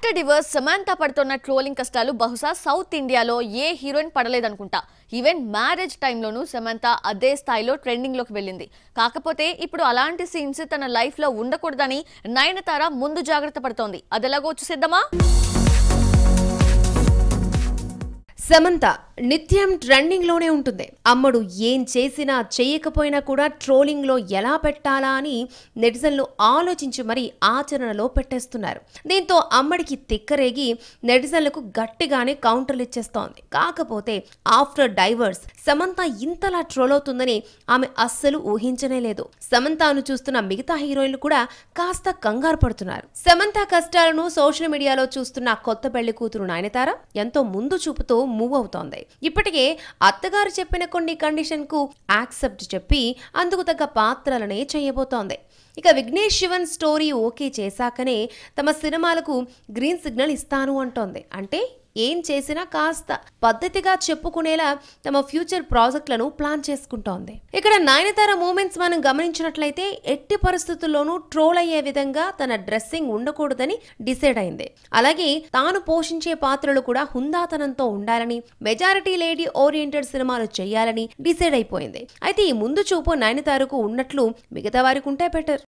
after divorce సమాంతా పడుతున్న trolling కష్టాలు బహుశా సౌత్ ఇండియాలో ఏ హీరోయిన్ పడలేదనుకుంటా ఈవెన్ మ్యారేజ్ టైంలోనూ సమంత అదే స్థాయిలో ట్రెండింగ్లోకి వెళ్ళింది కాకపోతే ఇప్పుడు అలాంటి సీన్స్ తన లైఫ్లో ఉండకూడదని నయనతార ముందు జాగ్రత్త పడుతోంది అదెలాగో చూసేద్దామా సమంత నిత్యం ట్రెండింగ్లోనే ఉంటుంది అమ్మడు ఏం చేసినా చేయకపోయినా కూడా ట్రోలింగ్లో ఎలా పెట్టాలా అని నెటిజన్లు ఆలోచించి మరీ ఆచరణలో పెట్టేస్తున్నారు దీంతో అమ్మడికి తిక్కరేగి నెటిజన్లకు గట్టిగానే కౌంటర్లు ఇచ్చేస్తోంది కాకపోతే ఆఫ్టర్ డైవర్స్ సమంత ఇంతలా ట్రోల్ అవుతుందని ఆమె అస్సలు ఊహించనే లేదు సమంతను చూస్తున్న మిగతా హీరోయిన్లు కూడా కాస్త కంగారు పడుతున్నారు సమంత కష్టాలను సోషల్ మీడియాలో చూస్తున్న కొత్త పెళ్లి కూతురు నాయనతార ఎంతో ముందు చూపుతో మూవ్ అవుతోంది ఇప్పటికే అత్తగారు చెప్పిన కొన్ని కండిషన్కు యాక్సెప్ట్ చెప్పి అందుకు తగ్గ పాత్రలనే చేయబోతోంది ఇక విఘ్నేష్ శివన్ స్టోరీ ఓకే చేశాకనే తమ సినిమాలకు గ్రీన్ సిగ్నల్ ఇస్తాను అంటోంది అంటే ఏం చేసినా కాస్త పద్ధతిగా చెప్పుకునేలా తమ ఫ్యూచర్ ప్రాజెక్టులను ప్లాన్ చేసుకుంటోంది ఇక్కడ నయనతార మూమెంట్స్ మనం గమనించినట్లయితే ఎట్టి పరిస్థితుల్లోనూ ట్రోల్ అయ్యే విధంగా తన డ్రెస్సింగ్ ఉండకూడదని డిసైడ్ అయింది అలాగే తాను పోషించే పాత్రలు కూడా హుందాతనంతో ఉండాలని మెజారిటీ లేడీ ఓరియంటెడ్ సినిమాలు చేయాలని డిసైడ్ అయిపోయింది అయితే ఈ ముందు చూపు నయనతారకు ఉన్నట్లు మిగతా వారికి ఉంటే బెటర్